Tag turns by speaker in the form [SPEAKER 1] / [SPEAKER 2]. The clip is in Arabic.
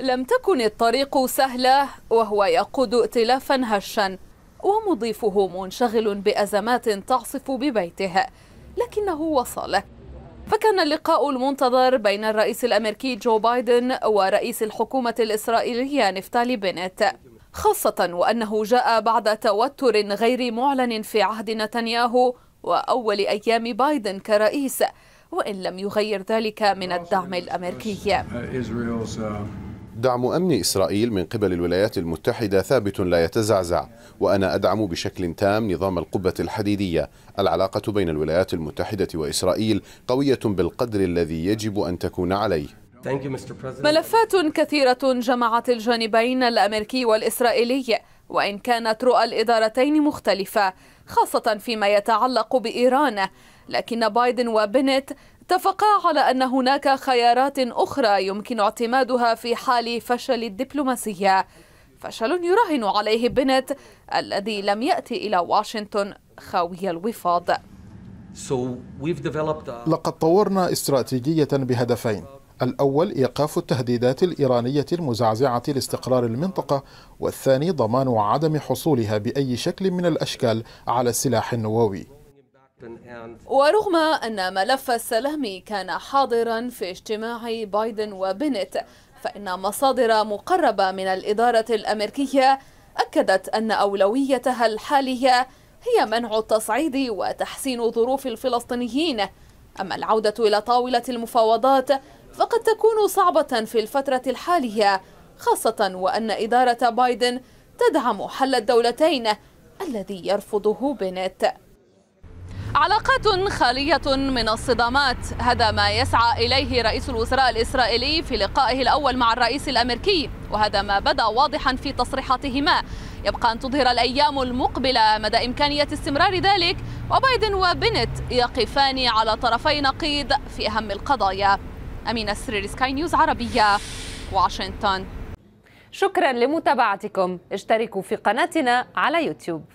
[SPEAKER 1] لم تكن الطريق سهلة وهو يقود ائتلافا هشا ومضيفه منشغل بأزمات تعصف ببيته لكنه وصل فكان اللقاء المنتظر بين الرئيس الأمريكي جو بايدن ورئيس الحكومة الإسرائيلية نفتالي بنت خاصة وأنه جاء بعد توتر غير معلن في عهد نتنياهو وأول أيام بايدن كرئيس وإن لم يغير ذلك من الدعم الأمريكي دعم أمن إسرائيل من قبل الولايات المتحدة ثابت لا يتزعزع وأنا أدعم بشكل تام نظام القبة الحديدية العلاقة بين الولايات المتحدة وإسرائيل قوية بالقدر الذي يجب أن تكون عليه ملفات كثيرة جمعت الجانبين الأمريكي والإسرائيلي وإن كانت رؤى الإدارتين مختلفة خاصة فيما يتعلق بإيران لكن بايدن وبنت اتفقا على أن هناك خيارات أخرى يمكن اعتمادها في حال فشل الدبلوماسية فشل يراهن عليه بنت الذي لم يأتي إلى واشنطن خاوي الوفاض لقد طورنا استراتيجية بهدفين الأول إيقاف التهديدات الإيرانية المزعزعة لاستقرار المنطقة والثاني ضمان عدم حصولها بأي شكل من الأشكال على السلاح النووي ورغم أن ملف السلام كان حاضرا في اجتماع بايدن وبنت فإن مصادر مقربة من الإدارة الأمريكية أكدت أن أولويتها الحالية هي منع التصعيد وتحسين ظروف الفلسطينيين أما العودة إلى طاولة المفاوضات فقد تكون صعبة في الفترة الحالية خاصة وأن إدارة بايدن تدعم حل الدولتين الذي يرفضه بنت علاقات خالية من الصدامات هذا ما يسعى إليه رئيس الوزراء الإسرائيلي في لقائه الأول مع الرئيس الأمريكي وهذا ما بدا واضحا في تصريحاتهما يبقى أن تظهر الأيام المقبلة مدى إمكانية استمرار ذلك وبايدن وبنت يقفان على طرفي نقيض في أهم القضايا أمينة السريري سكاي نيوز عربية واشنطن شكرا لمتابعتكم اشتركوا في قناتنا على يوتيوب